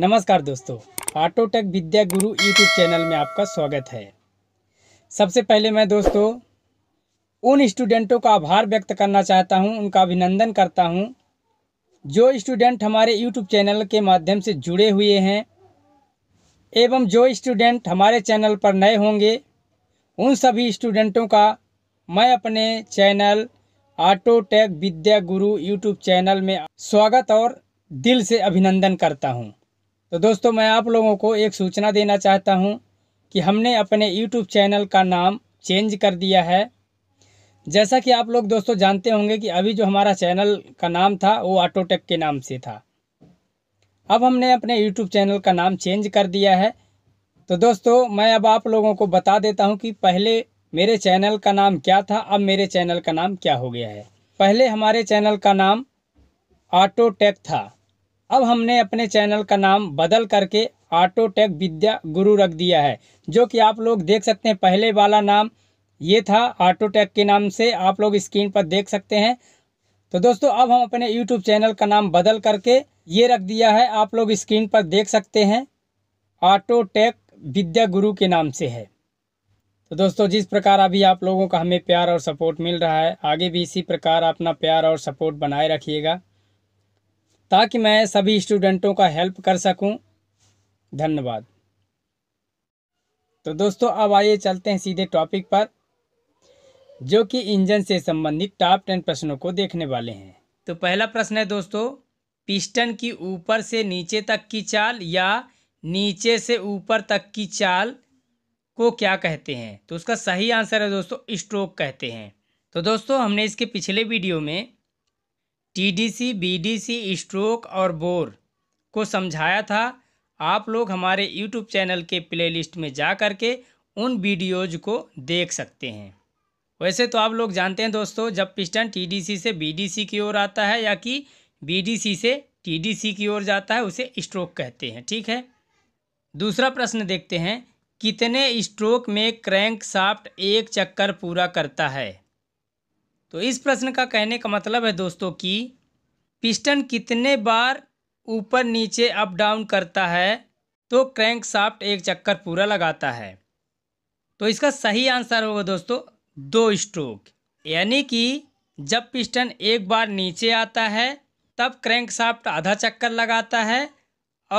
नमस्कार दोस्तों ऑटोटेक विद्या गुरु यूट्यूब चैनल में आपका स्वागत है सबसे पहले मैं दोस्तों उन स्टूडेंटों का आभार व्यक्त करना चाहता हूं, उनका अभिनंदन करता हूं, जो स्टूडेंट हमारे यूट्यूब चैनल के माध्यम से जुड़े हुए हैं एवं जो स्टूडेंट हमारे चैनल पर नए होंगे उन सभी स्टूडेंटों का मैं अपने चैनल ऑटोटेक विद्या गुरु यूट्यूब चैनल में स्वागत और दिल से अभिनंदन करता हूँ तो दोस्तों मैं आप लोगों को एक सूचना देना चाहता हूँ कि हमने अपने यूट्यूब चैनल का नाम चेंज कर दिया है जैसा कि आप लोग दोस्तों जानते होंगे कि अभी जो हमारा चैनल का नाम था वो ऑटोटेक के नाम से था अब हमने अपने यूट्यूब चैनल का नाम चेंज कर दिया है तो दोस्तों मैं अब आप लोगों को बता देता हूँ कि पहले मेरे चैनल का नाम क्या था अब मेरे चैनल का नाम क्या हो गया है पहले हमारे चैनल का नाम ऑटोटेक था अब हमने अपने चैनल का नाम बदल करके ऑटो टेक विद्या गुरु रख दिया है जो कि आप लोग देख सकते हैं पहले वाला नाम ये था ऑटो टेक के नाम से आप लोग स्क्रीन पर देख सकते हैं तो दोस्तों अब हम अपने यूट्यूब चैनल का नाम बदल करके ये रख दिया है आप लोग स्क्रीन पर देख सकते हैं ऑटो टेक विद्या गुरु के नाम से है तो दोस्तों जिस प्रकार अभी आप लोगों का हमें प्यार और सपोर्ट मिल रहा है आगे भी इसी प्रकार अपना प्यार और सपोर्ट बनाए रखिएगा ताकि मैं सभी स्टूडेंटों का हेल्प कर सकूं धन्यवाद तो दोस्तों अब आइए चलते हैं सीधे टॉपिक पर जो कि इंजन से संबंधित टॉप टेन प्रश्नों को देखने वाले हैं तो पहला प्रश्न है दोस्तों पिस्टन की ऊपर से नीचे तक की चाल या नीचे से ऊपर तक की चाल को क्या कहते हैं तो उसका सही आंसर है दोस्तों स्ट्रोक कहते हैं तो दोस्तों हमने इसके पिछले वीडियो में टीडीसी बीडीसी स्ट्रोक और बोर को समझाया था आप लोग हमारे यूट्यूब चैनल के प्लेलिस्ट में जा कर के उन वीडियोज को देख सकते हैं वैसे तो आप लोग जानते हैं दोस्तों जब पिस्टन टीडीसी से बीडीसी की ओर आता है या कि बीडीसी से टीडीसी की ओर जाता है उसे स्ट्रोक कहते हैं ठीक है दूसरा प्रश्न देखते हैं कितने स्ट्रोक में क्रैंक साफ्ट एक चक्कर पूरा करता है तो इस प्रश्न का कहने का मतलब है दोस्तों कि पिस्टन कितने बार ऊपर नीचे अप डाउन करता है तो क्रैंक साफ्ट एक चक्कर पूरा लगाता है तो इसका सही आंसर होगा दोस्तों दो स्ट्रोक यानी कि जब पिस्टन एक बार नीचे आता है तब क्रैंक साफ्ट आधा चक्कर लगाता है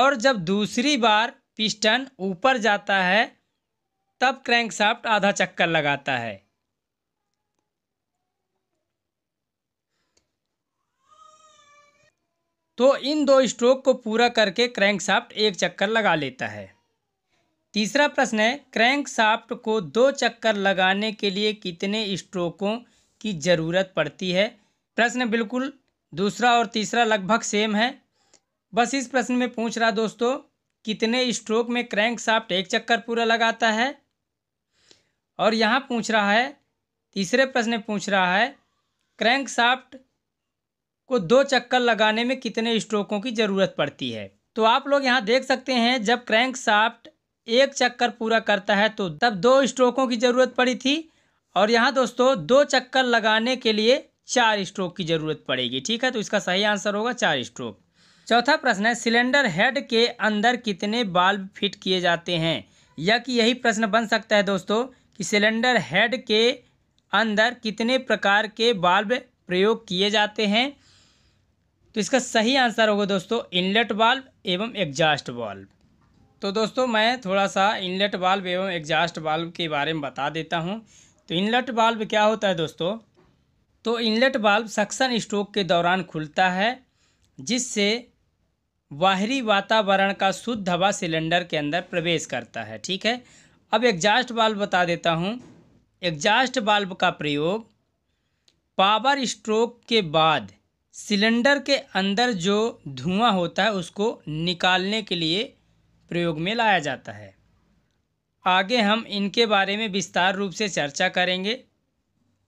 और जब दूसरी बार पिस्टन ऊपर जाता है तब क्रैंक साफ्ट आधा चक्कर लगाता है तो इन दो स्ट्रोक को पूरा करके साफ्ट एक चक्कर लगा लेता है तीसरा प्रश्न है साफ्ट को दो चक्कर लगाने के लिए कितने स्ट्रोकों की ज़रूरत पड़ती है प्रश्न बिल्कुल दूसरा और तीसरा लगभग सेम है बस इस प्रश्न में पूछ रहा दोस्तों कितने स्ट्रोक में क्रैंक साफ्ट एक चक्कर पूरा लगाता है और यहाँ पूछ रहा है तीसरे प्रश्न पूछ रहा है क्रैंक साफ्ट को दो चक्कर लगाने में कितने स्ट्रोकों की ज़रूरत पड़ती है तो आप लोग यहाँ देख सकते हैं जब क्रैंक साफ्ट एक चक्कर पूरा करता है तो तब दो स्ट्रोकों की ज़रूरत पड़ी थी और यहाँ दोस्तों दो चक्कर लगाने के लिए चार स्ट्रोक की ज़रूरत पड़ेगी ठीक है तो इसका सही आंसर होगा चार स्ट्रोक चौथा प्रश्न है सिलेंडर हेड के अंदर कितने बाल्ब फिट किए जाते हैं या कि यही प्रश्न बन सकता है दोस्तों कि सिलेंडर हेड के अंदर कितने प्रकार के बाल्ब प्रयोग किए जाते हैं तो इसका सही आंसर होगा दोस्तों इनलेट बाल्ब एवं एग्जास्ट बाल्ब तो दोस्तों मैं थोड़ा सा इनलेट बाल्ब एवं एग्जास्ट बाल्ब के बारे में बता देता हूँ तो इनलेट बाल्ब क्या होता है दोस्तों तो इनलेट बाल्ब सक्सन स्ट्रोक के दौरान खुलता है जिससे बाहरी वातावरण का शुद्ध हवा सिलेंडर के अंदर प्रवेश करता है ठीक है अब एग्जास्ट बाल्ब बता देता हूँ एग्जास्ट बाल्ब का प्रयोग पावर स्ट्रोक के बाद सिलेंडर के अंदर जो धुआँ होता है उसको निकालने के लिए प्रयोग में लाया जाता है आगे हम इनके बारे में विस्तार रूप से चर्चा करेंगे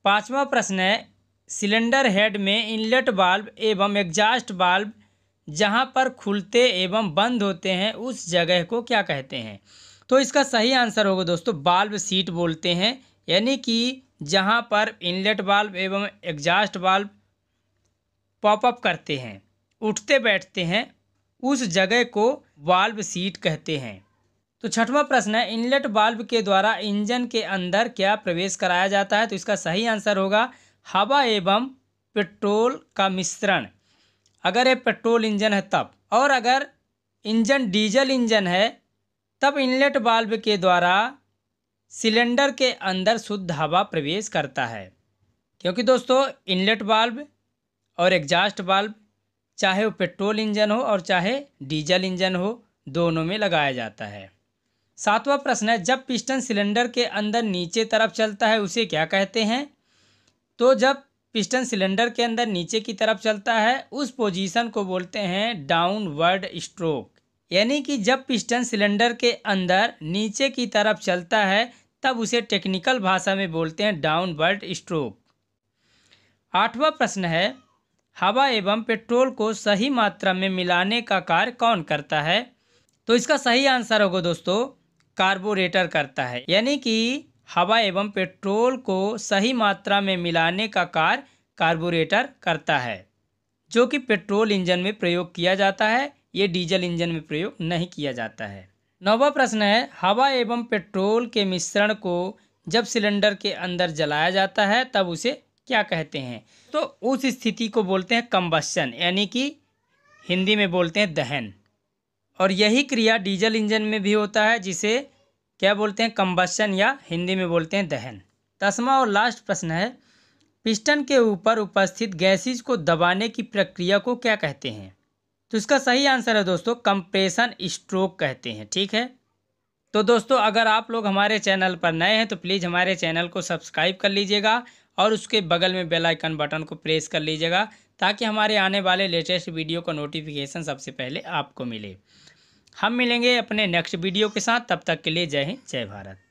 पांचवा प्रश्न है सिलेंडर हेड में इनलेट बाल्ब एवं एग्जास्ट बाल्ब जहां पर खुलते एवं बंद होते हैं उस जगह को क्या कहते हैं तो इसका सही आंसर होगा दोस्तों बाल्ब सीट बोलते हैं यानी कि जहां पर इनलेट बाल्ब एवं एग्जास्ट बाल्ब पॉपअप करते हैं उठते बैठते हैं उस जगह को वाल्व सीट कहते हैं तो छठवां प्रश्न है इनलेट बाल्ब के द्वारा इंजन के अंदर क्या प्रवेश कराया जाता है तो इसका सही आंसर होगा हवा एवं पेट्रोल का मिश्रण अगर ये पेट्रोल इंजन है तब और अगर इंजन डीजल इंजन है तब इनलेट बाल्ब के द्वारा सिलेंडर के अंदर शुद्ध हवा प्रवेश करता है क्योंकि दोस्तों इनलेट बाल्ब और एग्जास्ट बाल्ब चाहे वो पेट्रोल इंजन हो और चाहे डीजल इंजन हो दोनों में लगाया जाता है सातवां प्रश्न है जब पिस्टन सिलेंडर के अंदर नीचे तरफ चलता है उसे क्या कहते हैं तो जब पिस्टन सिलेंडर के अंदर नीचे की तरफ चलता है उस पोजीशन को बोलते हैं डाउनवर्ड स्ट्रोक यानी कि जब पिस्टन सिलेंडर के अंदर नीचे की तरफ चलता है तब उसे टेक्निकल भाषा में बोलते हैं डाउनवर्ड स्ट्रोक आठवां प्रश्न है हवा एवं पेट्रोल को सही मात्रा में मिलाने का कार्य कौन करता है तो इसका सही आंसर होगा दोस्तों कार्बोरेटर करता है यानी कि हवा एवं पेट्रोल को सही मात्रा में मिलाने का कार्य कार्बोरेटर करता है जो कि पेट्रोल इंजन में प्रयोग किया जाता है ये डीजल इंजन में प्रयोग नहीं किया जाता है नौवा प्रश्न है हवा एवं पेट्रोल के मिश्रण को जब सिलेंडर के अंदर जलाया जाता है तब उसे क्या कहते हैं तो उस स्थिति को बोलते हैं कम्बस्चन यानी कि हिंदी में बोलते हैं दहन और यही क्रिया डीजल इंजन में भी होता है जिसे क्या बोलते हैं कम्बस्चन या हिंदी में बोलते हैं दहन दसवा और लास्ट प्रश्न है पिस्टन के ऊपर उपस्थित गैसेज को दबाने की प्रक्रिया को क्या कहते हैं तो इसका सही आंसर है दोस्तों कंप्रेशन स्ट्रोक कहते हैं ठीक है तो दोस्तों अगर आप लोग हमारे चैनल पर नए हैं तो प्लीज़ हमारे चैनल को सब्सक्राइब कर लीजिएगा और उसके बगल में बेल आइकन बटन को प्रेस कर लीजिएगा ताकि हमारे आने वाले लेटेस्ट वीडियो का नोटिफिकेशन सबसे पहले आपको मिले हम मिलेंगे अपने नेक्स्ट वीडियो के साथ तब तक के लिए जय हिंद जय भारत